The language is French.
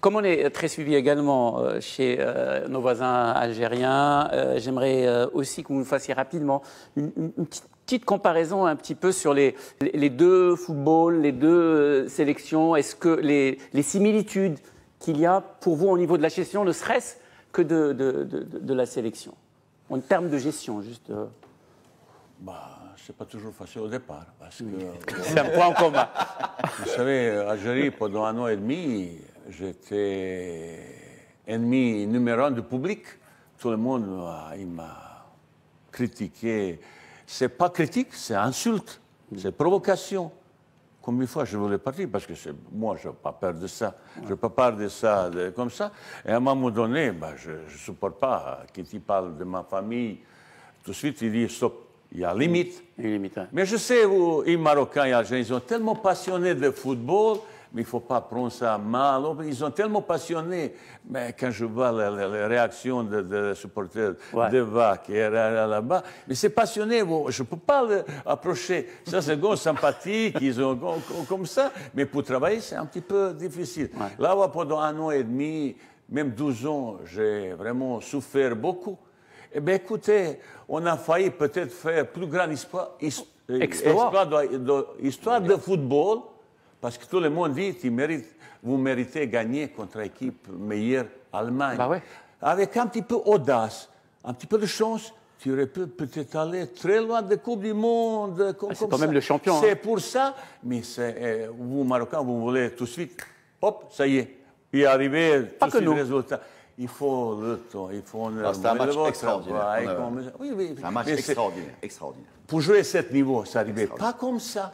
Comme on est euh, très suivi également euh, chez euh, nos voisins algériens, j'aimerais aussi que vous nous fassiez rapidement une, petite comparaison un petit peu sur les, deux footballs, les deux sélections. Est-ce que les, similitudes qu'il y a pour vous au niveau de la gestion, ne serait-ce que de, la sélection En termes de gestion, juste. Bah, n'est pas toujours facile au départ. c'est un point en commun. Vous savez, Algérie, pendant un an et demi, J'étais ennemi numéro un du public. Tout le monde m'a critiqué. C'est pas critique, c'est insulte, c'est provocation. Combien de fois je voulais partir Parce que moi, je n'ai pas peur de ça. Je n'ai pas peur de ça comme ça. Et à un moment donné, bah, je ne supporte pas. qu'il parle de ma famille, tout de suite, il dit stop. Il y a limite. Il y a limite Mais je sais où les Marocains et les Algériens ils sont tellement passionnés de football mais il ne faut pas prendre ça mal. Ils sont tellement passionnés. Mais quand je vois les réactions des supporters de VAC qui sont là-bas, mais c'est passionné, je ne peux pas l'approcher. Ça, c'est bon, sympathique, ils ont comme ça, mais pour travailler, c'est un petit peu difficile. Là, pendant un an et demi, même 12 ans, j'ai vraiment souffert beaucoup. Eh bien, écoutez, on a failli peut-être faire plus grande histoire, histoire, histoire de football parce que tout le monde dit, que vous méritez gagner contre l'équipe meilleure Allemagne. Bah ouais. Avec un petit peu d'audace, un petit peu de chance, tu aurais pu peut-être aller très loin de Coupe du Monde. Ah, c'est quand même le champion. Hein. C'est pour ça, mais c'est eh, vous, Marocains, vous voulez tout de suite, hop, ça y est, il est arrivé Pas que de résultat. Il faut le temps, il faut... c'est un match extraordinaire. oui, un match extraordinaire, extraordinaire. Pour jouer à ce niveau, ça n'arrivait pas comme ça.